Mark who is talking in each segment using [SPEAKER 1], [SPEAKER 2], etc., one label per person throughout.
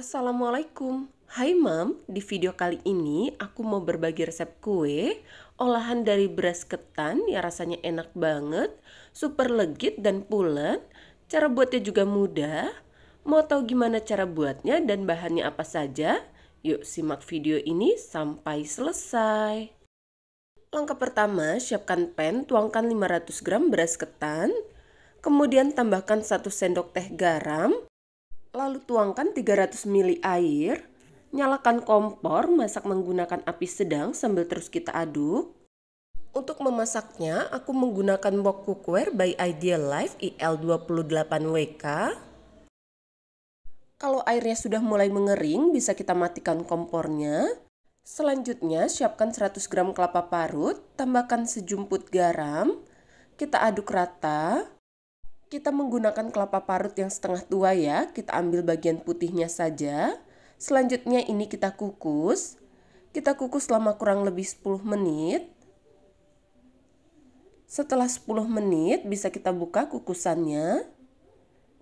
[SPEAKER 1] Assalamualaikum. Hai Mam, di video kali ini aku mau berbagi resep kue olahan dari beras ketan yang rasanya enak banget, super legit dan pulen. Cara buatnya juga mudah. Mau tahu gimana cara buatnya dan bahannya apa saja? Yuk simak video ini sampai selesai. Langkah pertama, siapkan pan, tuangkan 500 gram beras ketan, kemudian tambahkan 1 sendok teh garam, Lalu tuangkan 300 ml air, nyalakan kompor, masak menggunakan api sedang sambil terus kita aduk. Untuk memasaknya, aku menggunakan wok cookware by Ideal Life IL28WK. Kalau airnya sudah mulai mengering, bisa kita matikan kompornya. Selanjutnya, siapkan 100 gram kelapa parut, tambahkan sejumput garam, kita aduk rata kita menggunakan kelapa parut yang setengah tua ya, kita ambil bagian putihnya saja. Selanjutnya ini kita kukus. Kita kukus selama kurang lebih 10 menit. Setelah 10 menit bisa kita buka kukusannya.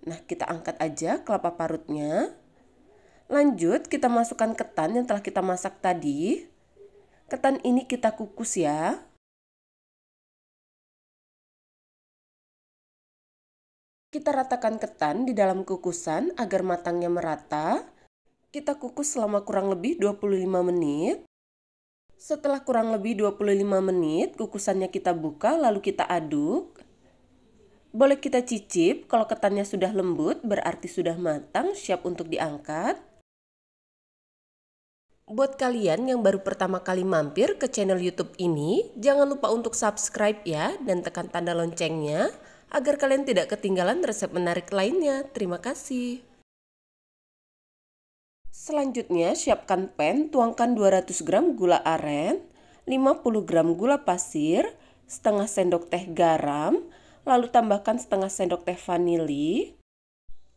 [SPEAKER 1] Nah, kita angkat aja kelapa parutnya. Lanjut kita masukkan ketan yang telah kita masak tadi. Ketan ini
[SPEAKER 2] kita kukus ya. Kita ratakan ketan di dalam kukusan agar matangnya merata.
[SPEAKER 1] Kita kukus selama kurang lebih 25 menit. Setelah kurang lebih 25 menit, kukusannya kita buka lalu kita aduk. Boleh kita cicip, kalau ketannya sudah lembut berarti sudah matang, siap untuk diangkat. Buat kalian yang baru pertama kali mampir ke channel YouTube ini, jangan lupa untuk subscribe ya dan tekan tanda loncengnya agar kalian tidak ketinggalan resep menarik lainnya. Terima kasih. Selanjutnya, siapkan pan, tuangkan 200 gram gula aren, 50 gram gula pasir, setengah sendok teh garam, lalu tambahkan setengah sendok teh vanili.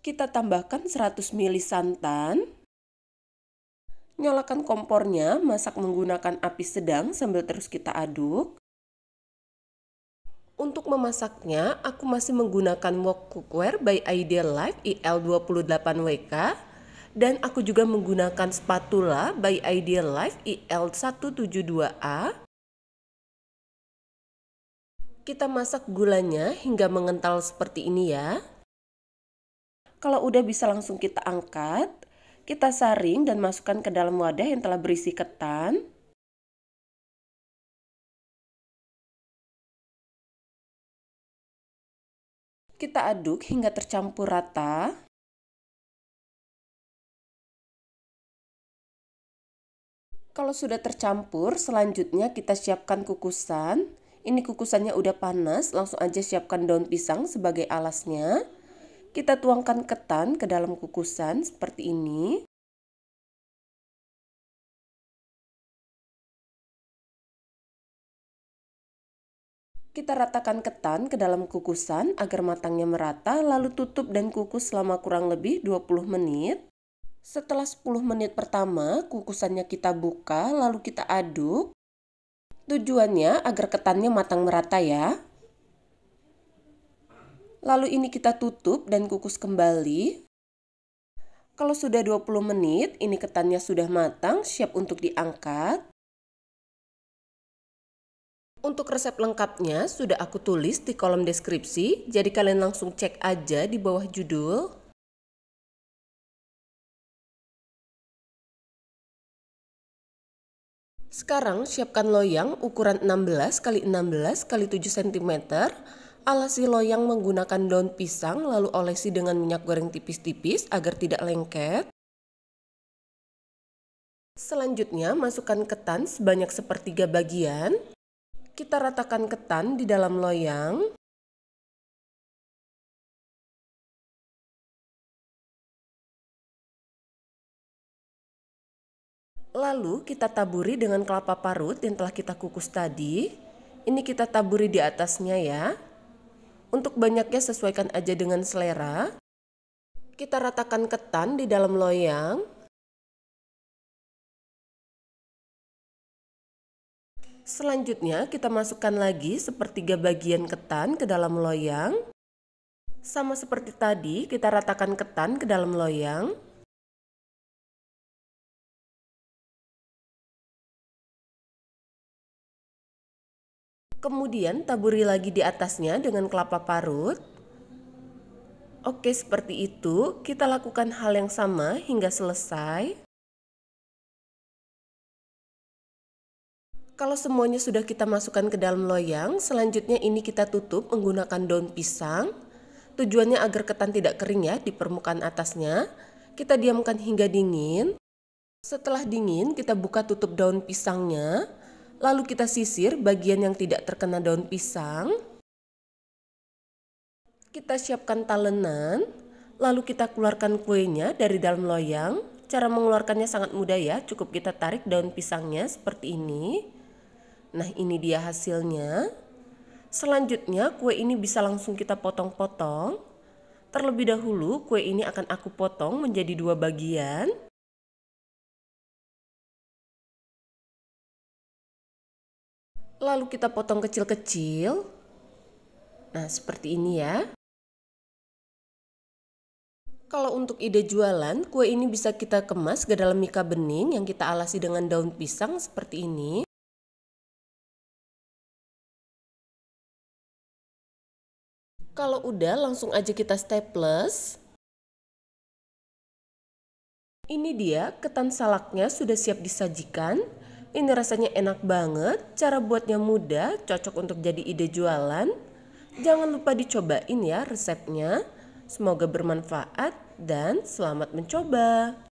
[SPEAKER 1] Kita tambahkan 100 ml santan. Nyalakan kompornya, masak menggunakan api sedang sambil terus kita aduk. Untuk memasaknya, aku masih menggunakan wok cookware by Ideal Life IL28WK dan aku juga menggunakan spatula by Ideal Life IL172A.
[SPEAKER 2] Kita masak gulanya hingga mengental seperti ini ya. Kalau udah bisa langsung kita angkat, kita saring dan masukkan ke dalam wadah yang telah berisi ketan. kita aduk hingga tercampur rata. Kalau sudah tercampur, selanjutnya
[SPEAKER 1] kita siapkan kukusan. Ini kukusannya udah panas, langsung aja siapkan daun pisang
[SPEAKER 2] sebagai alasnya. Kita tuangkan ketan ke dalam kukusan seperti ini. Kita ratakan ketan ke dalam kukusan
[SPEAKER 1] agar matangnya merata, lalu tutup dan kukus selama kurang lebih 20 menit. Setelah 10 menit pertama, kukusannya kita buka lalu kita aduk. Tujuannya agar ketannya matang merata ya. Lalu ini kita tutup dan kukus kembali. Kalau sudah 20 menit, ini ketannya sudah matang, siap untuk diangkat. Untuk resep lengkapnya sudah aku tulis di kolom deskripsi, jadi
[SPEAKER 2] kalian langsung cek aja di bawah judul. Sekarang siapkan
[SPEAKER 1] loyang ukuran 16 x 16 x 7 cm. Alasi loyang menggunakan daun pisang lalu olesi dengan minyak goreng tipis-tipis agar tidak lengket. Selanjutnya masukkan ketan sebanyak sepertiga
[SPEAKER 2] bagian. Kita ratakan ketan di dalam loyang. Lalu kita taburi dengan kelapa parut yang telah
[SPEAKER 1] kita kukus tadi. Ini kita taburi di atasnya ya. Untuk banyaknya
[SPEAKER 2] sesuaikan aja dengan selera. Kita ratakan ketan di dalam loyang. Selanjutnya kita masukkan lagi sepertiga bagian ketan ke dalam loyang. Sama seperti tadi, kita ratakan ketan ke dalam loyang. Kemudian taburi lagi di atasnya dengan kelapa parut.
[SPEAKER 1] Oke, seperti itu. Kita lakukan hal yang sama hingga selesai. Kalau semuanya sudah kita masukkan ke dalam loyang, selanjutnya ini kita tutup menggunakan daun pisang. Tujuannya agar ketan tidak kering ya di permukaan atasnya. Kita diamkan hingga dingin. Setelah dingin, kita buka tutup daun pisangnya. Lalu kita sisir bagian yang tidak terkena daun pisang. Kita siapkan talenan, lalu kita keluarkan kuenya dari dalam loyang. Cara mengeluarkannya sangat mudah ya, cukup kita tarik daun pisangnya seperti ini. Nah, ini dia hasilnya. Selanjutnya, kue ini bisa langsung kita
[SPEAKER 2] potong-potong. Terlebih dahulu, kue ini akan aku potong menjadi dua bagian. Lalu kita potong kecil-kecil. Nah, seperti ini ya.
[SPEAKER 1] Kalau untuk ide jualan, kue ini bisa
[SPEAKER 2] kita kemas ke dalam mika bening yang kita alasi dengan daun pisang seperti ini. Kalau udah langsung aja kita staples.
[SPEAKER 1] Ini dia ketan salaknya sudah siap disajikan. Ini rasanya enak banget, cara buatnya mudah, cocok untuk jadi ide jualan. Jangan lupa dicobain
[SPEAKER 2] ya resepnya. Semoga bermanfaat dan selamat mencoba.